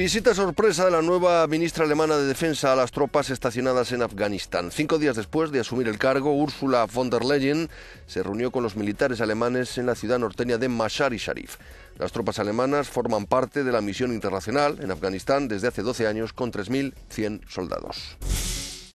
Visita sorpresa de la nueva ministra alemana de Defensa a las tropas estacionadas en Afganistán. Cinco días después de asumir el cargo, Ursula von der Leyen se reunió con los militares alemanes en la ciudad norteña de Mashar y Sharif. Las tropas alemanas forman parte de la misión internacional en Afganistán desde hace 12 años con 3.100 soldados.